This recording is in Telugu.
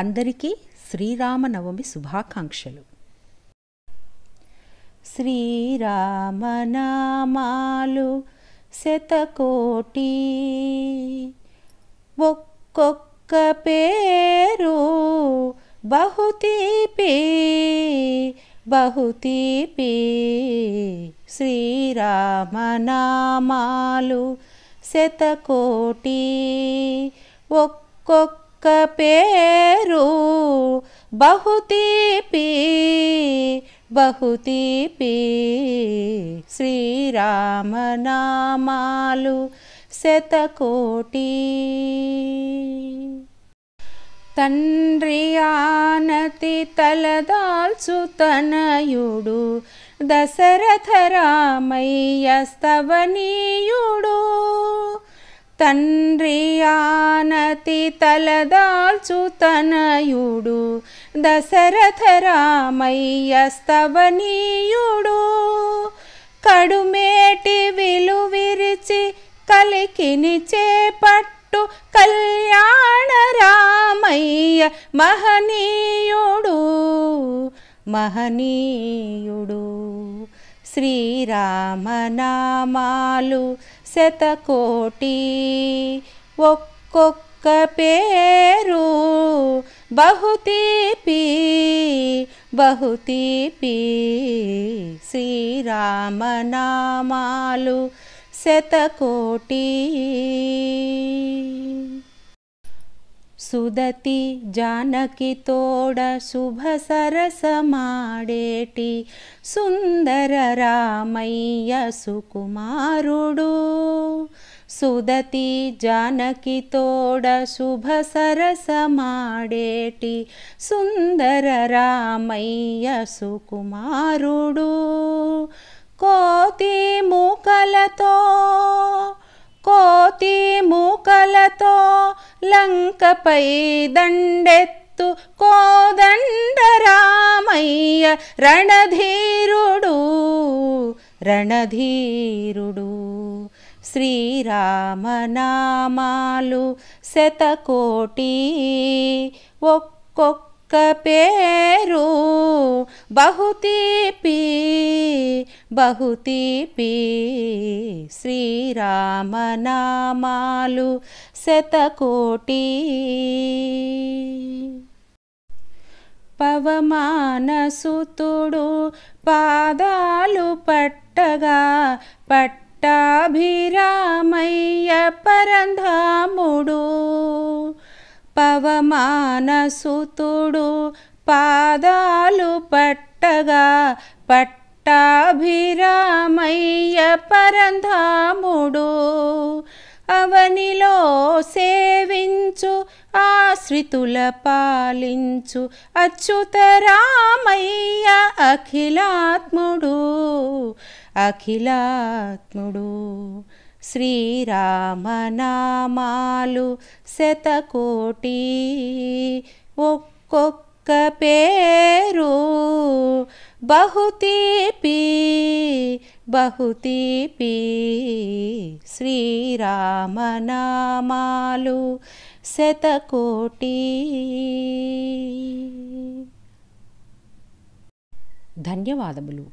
అందరికీ శ్రీరామనవమి శుభాకాంక్షలు శ్రీరామనామాలు శతకోటి ఒక్కొక్క పేరు బహుతీపి బహుతీపి శ్రీరామనామాలు శతకోటి ఒక్కొక్క ఒక్క పేరు బహుతీపి బహుతీపి శ్రీరామనామాలు శతకోటి తండ్రి ఆనతి తలదాల్చు తనయుడు దశరథ రామయ్య స్తవనీయుడు తండ్రి ఆనతి తలదాల్చు తనయుడు దశరథరామయ్య స్తవనీయుడు కడుమేటి విలువిరిచి కలికిని చేపట్టు కళ్యాణ రామయ్య మహనీయుడు మహనీయుడు శ్రీరామనామాలు శతకోటి ఒక్కొక్క పేరు బహుతీపి బహుతీపి శ్రీరామనామాలు శతకోటి सुदती जानकीतोड शुभ सरसमाडेटी सुन्दर रामयी यसुकुमारुड सुदती जानकीतोड शुभ सरसमाडेटी सुन्दर रामयी यसुकुमारुड कोति मूकलतो कोति मूकलतो లంకపై దండెత్తు కోదండరామయ్య రణధీరుడు రణధీరుడు శ్రీరామనామాలు శతకోటి ఒక్కొక్క పేరు బహుతీపీ బహుతీపి శ్రీరామనామాలు శతకోటి పవమానసుతుడు పాదాలు పట్టగా పట్టాభిరామయ్య పరంధాముడు పవమానసుతుడు పాదాలు పట్టగా పట్ట పట్టాభిరామయ్య పరంధాముడు అవనిలో సేవించు ఆశ్రితుల పాలించు అచ్యుత రామయ్య అఖిలాత్ముడు అఖిలాత్ముడు శ్రీరామనామాలు శతకోటి ఒక్కొక్క పేరు బహుతీపి బహుతీపి శ్రీరామనామాలు శతకోటి ధన్యవాదములు